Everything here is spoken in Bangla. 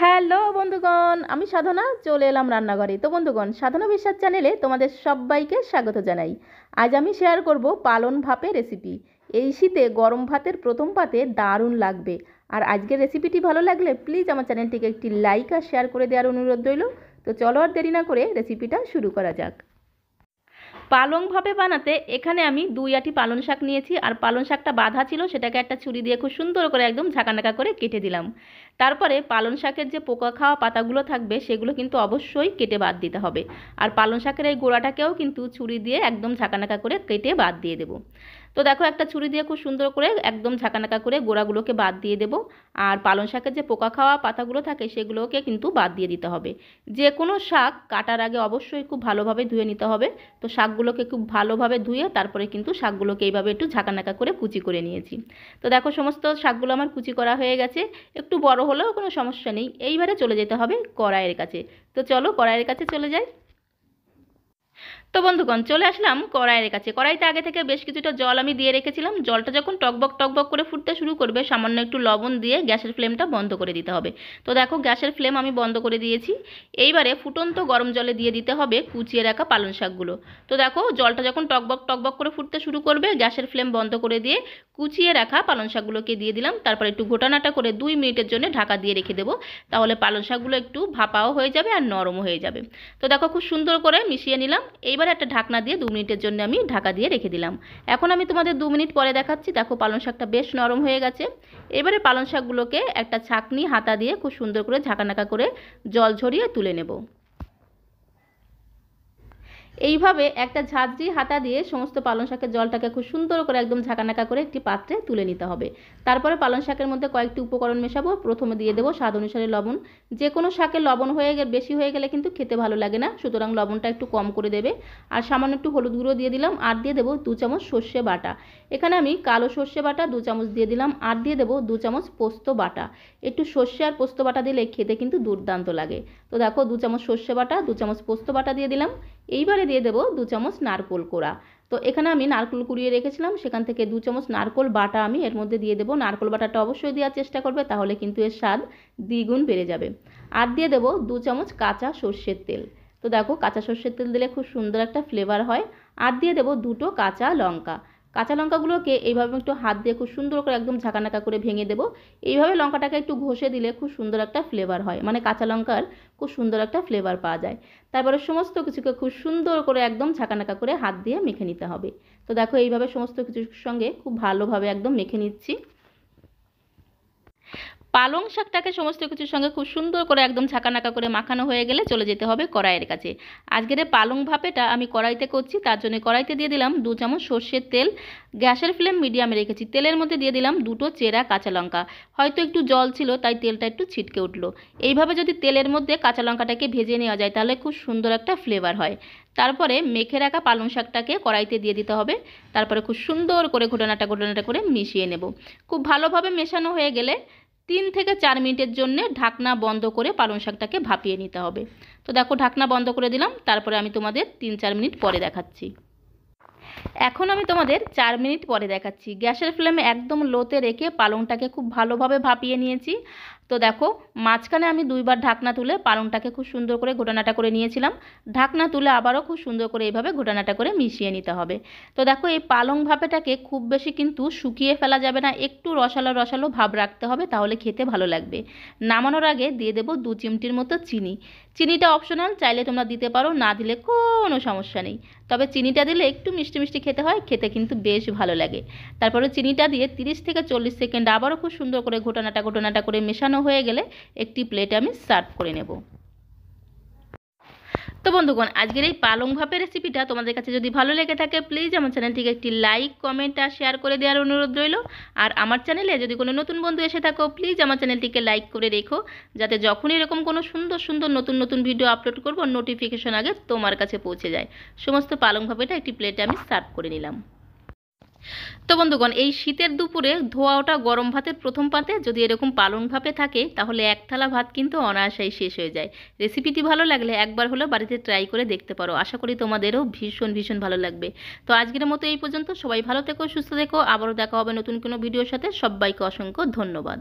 হ্যালো বন্ধুগণ আমি সাধনা চলে এলাম রান্নাঘরে তো বন্ধুগণ সাধনা বিশ্বাস চ্যানেলে তোমাদের সবাইকে স্বাগত জানাই আজ আমি শেয়ার করব পালন ভাপে রেসিপি এই শীতে গরম ভাতের প্রথম পাতে দারুণ লাগবে আর আজকের রেসিপিটি ভালো লাগলে প্লিজ আমার চ্যানেলটিকে একটি লাইক আর শেয়ার করে দেওয়ার অনুরোধ রইল তো চলো আর দেরি না করে রেসিপিটা শুরু করা যাক পালং ভাবে বানাতে এখানে আমি দুই আটি পালং শাক নিয়েছি আর পালং শাকটা বাঁধা ছিল সেটাকে একটা ছুরি দিয়ে খুব সুন্দর করে একদম ঝাঁকানাকা করে কেটে দিলাম তারপরে পালন শাকের যে পোকা খাওয়া পাতাগুলো থাকবে সেগুলো কিন্তু অবশ্যই কেটে বাদ দিতে হবে আর পালন শাকের এই গোড়াটাকেও কিন্তু ছুরি দিয়ে একদম ঝাঁকানাকা করে কেটে বাদ দিয়ে দেবো তো দেখো একটা ছুরি দিয়ে খুব সুন্দর করে একদম ঝাঁকানাকা করে গোড়াগুলোকে বাদ দিয়ে দেব আর পালং শাকের যে পোকা খাওয়া পাতাগুলো থাকে সেগুলোকে কিন্তু বাদ দিয়ে দিতে হবে যে কোনো শাক কাটার আগে অবশ্যই খুব ভালোভাবে ধুয়ে নিতে হবে তো শাকগুলোকে খুব ভালোভাবে ধুয়ে তারপরে কিন্তু শাকগুলোকে এইভাবে একটু ঝাঁকানাকা করে কুচি করে নিয়েছি তো দেখো সমস্ত শাকগুলো আমার কুচি করা হয়ে গেছে একটু বড় হলেও কোনো সমস্যা নেই এইবারে চলে যেতে হবে কড়াইয়ের কাছে তো চলো কড়াইয়ের কাছে চলে যাই তো বন্ধুগণ চলে আসলাম কড়াইয়ের কাছে কড়াইতে আগে থেকে বেশ কিছুটা জল আমি দিয়ে রেখেছিলাম জলটা যখন টকবক টকবক করে ফুটতে শুরু করবে সামান্য একটু লবণ দিয়ে গ্যাসের ফ্লেমটা বন্ধ করে দিতে হবে তো দেখো গ্যাসের ফ্লেম আমি বন্ধ করে দিয়েছি এইবারে ফুটন্ত গরম জলে দিয়ে দিতে হবে কুচিয়ে রাখা পালন শাকগুলো তো দেখো জলটা যখন টকবক টকবক করে ফুটতে শুরু করবে গ্যাসের ফ্লেম বন্ধ করে দিয়ে কুচিয়ে রাখা পালং শাকগুলোকে দিয়ে দিলাম তারপর একটু ঘোটানাটা করে দুই মিনিটের জন্য ঢাকা দিয়ে রেখে দেবো তাহলে পালং শাকগুলো একটু ভাপাও হয়ে যাবে আর নরমও হয়ে যাবে তো দেখো খুব সুন্দর করে মিশিয়ে নিলাম এইবার একটা ঢাকনা দিয়ে দু মিনিটের জন্য আমি ঢাকা দিয়ে রেখে দিলাম এখন আমি তোমাদের দু মিনিট পরে দেখাচ্ছি দেখো পালং শাকটা বেশ নরম হয়ে গেছে এবারে পালং শাকগুলোকে একটা ছাকনি হাতা দিয়ে খুব সুন্দর করে ঝাঁকানাকা করে জল ঝরিয়ে তুলে নেবো এইভাবে একটা ঝাঁঝরি হাতা দিয়ে সমস্ত পালং শাকের জলটাকে খুব সুন্দর করে একদম ঝাঁকানাকা করে একটি পাত্রে তুলে নিতে হবে তারপরে পালং শাকের মধ্যে কয়েকটি উপকরণ মেশাবো প্রথমে দিয়ে দেবো স্বাদ অনুসারে লবণ যে কোনো শাকে লবণ হয়ে গেলে বেশি হয়ে গেলে কিন্তু খেতে ভালো লাগে না সুতরাং লবণটা একটু কম করে দেবে আর সামান্য একটু হলুদ গুঁড়ো দিয়ে দিলাম আর দিয়ে দেবো দু চামচ সর্ষে বাটা এখানে আমি কালো সর্ষে বাটা দু চামচ দিয়ে দিলাম আর দিয়ে দেবো দু চামচ পোস্ত বাটা একটু সর্ষে আর পোস্ত বাটা দিলে খেতে কিন্তু দুর্দান্ত লাগে তো দেখো দু চামচ সর্ষে বাটা দু চামচ পোস্ত বাটা দিয়ে দিলাম এইবারে দিয়ে দেবো দু চামচ নারকোল কোড়া তো এখানে আমি নারকোল কুড়িয়ে রেখেছিলাম সেখান থেকে দু চামচ নারকোল বাটা আমি এর মধ্যে দিয়ে দেবো নারকোল বাটাটা অবশ্যই দেওয়ার চেষ্টা করবে তাহলে কিন্তু এর স্বাদ দ্বিগুণ বেড়ে যাবে আর দিয়ে দেবো দু চামচ কাঁচা সর্ষের তেল তো দেখো কাঁচা সর্ষের তেল দিলে খুব সুন্দর একটা ফ্লেভার হয় আর দিয়ে দেবো দুটো কাঁচা লঙ্কা কাঁচা লঙ্কাগুলোকে এইভাবে একটু হাত দিয়ে খুব সুন্দর করে একদম ঝাঁকানাকা করে ভেঙে দেবো এইভাবে লঙ্কাটাকে একটু ঘষে দিলে খুব সুন্দর একটা ফ্লেভার হয় মানে কাঁচা লঙ্কার খুব সুন্দর একটা ফ্লেভার পাওয়া যায় তারপরে সমস্ত কিছুকে খুব সুন্দর করে একদম ঝাঁকানাকা করে হাত দিয়ে মেখে নিতে হবে তো দেখো এইভাবে সমস্ত কিছুর সঙ্গে খুব ভালোভাবে একদম মেখে নিচ্ছি পালং শাকটাকে সমস্ত কিছুর সঙ্গে খুব সুন্দর করে একদম নাকা করে মাখানো হয়ে গেলে চলে যেতে হবে কড়াইয়ের কাছে আজকের পালং ভাপেটা আমি কড়াইতে করছি তার জন্য কড়াইতে দিয়ে দিলাম দু চামচ সর্ষের তেল গ্যাসের ফ্লেম মিডিয়ামে রেখেছি তেলের মধ্যে দিয়ে দিলাম দুটো চেরা কাঁচা লঙ্কা হয়তো একটু জল ছিল তাই তেলটা একটু ছিটকে উঠলো এইভাবে যদি তেলের মধ্যে কাঁচা লঙ্কাটাকে ভেজে নেওয়া যায় তাহলে খুব সুন্দর একটা ফ্লেভার হয় তারপরে মেখে রাখা পালং শাকটাকে কড়াইতে দিয়ে দিতে হবে তারপরে খুব সুন্দর করে ঘটনাটা ঘটনাটা করে মিশিয়ে নেব খুব ভালোভাবে মেশানো হয়ে গেলে তিন থেকে চার মিনিটের জন্য ঢাকনা বন্ধ করে পালং শাকটাকে ভাপিয়ে নিতে হবে তো দেখো ঢাকনা বন্ধ করে দিলাম তারপরে আমি তোমাদের তিন চার মিনিট পরে দেখাচ্ছি এখন আমি তোমাদের চার মিনিট পরে দেখাচ্ছি গ্যাসের ফ্লেমে একদম লোতে রেখে পালংটাকে খুব ভালোভাবে ভাপিয়ে নিয়েছি তো দেখো মাঝখানে আমি দুইবার ঢাকনা তুলে পালংটাকে খুব সুন্দর করে ঘোটানাটা করে নিয়েছিলাম ঢাকনা তুলে আবারও খুব সুন্দর করে এইভাবে ঘোটানাটা করে মিশিয়ে নিতে হবে তো দেখো এই পালং ভাপেটাকে খুব বেশি কিন্তু শুকিয়ে ফেলা যাবে না একটু রসালো রসালো ভাব রাখতে হবে তাহলে খেতে ভালো লাগবে নামানোর আগে দিয়ে দেবো দু চিমটির মতো চিনি চিনিটা অপশনাল চাইলে তোমরা দিতে পারো না দিলে কোনো সমস্যা নেই তবে চিনিটা দিলে একটু মিষ্টি মিষ্টি খেতে হয় খেতে কিন্তু বেশ ভালো লাগে তারপরে চিনিটা দিয়ে তিরিশ থেকে চল্লিশ সেকেন্ড আবারও খুব সুন্দর করে ঘোটানাটা ঘোটানাটা করে মেশানো কষানো হয়ে গেলে একটি প্লেটে আমি সার্ভ করে নেব তো বন্ধুগণ আজকের এই পালং ভাপের রেসিপিটা তোমাদের কাছে যদি ভালো লেগে থাকে প্লিজ আমার চ্যানেলটিকে একটি লাইক কমেন্ট আর শেয়ার করে দেওয়ার অনুরোধ রইল আর আমার চ্যানেলে যদি কোনো নতুন বন্ধু এসে থাকো প্লিজ আমার চ্যানেলটিকে লাইক করে রেখো যাতে যখন এরকম কোনো সুন্দর সুন্দর নতুন নতুন ভিডিও আপলোড করবো নোটিফিকেশন আগে তোমার কাছে পৌঁছে যায় সমস্ত পালং ভাপেটা একটি প্লেটে আমি সার্ভ করে নিলাম তো বন্ধুগণ এই শীতের দুপুরে ধোয়া ওটা গরম ভাতের প্রথম পাতে যদি এরকম পালংভাবে থাকে তাহলে এক থালা ভাত কিন্তু অনায়াসাই শেষ হয়ে যায় রেসিপিটি ভালো লাগলে একবার হলেও বাড়িতে ট্রাই করে দেখতে পারো আশা করি তোমাদেরও ভীষণ ভীষণ ভালো লাগবে তো আজকের মতো এই পর্যন্ত সবাই ভালো থেকো সুস্থ থেকো আবারও দেখা হবে নতুন কোনো ভিডিওর সাথে সবাইকে অসংখ্য ধন্যবাদ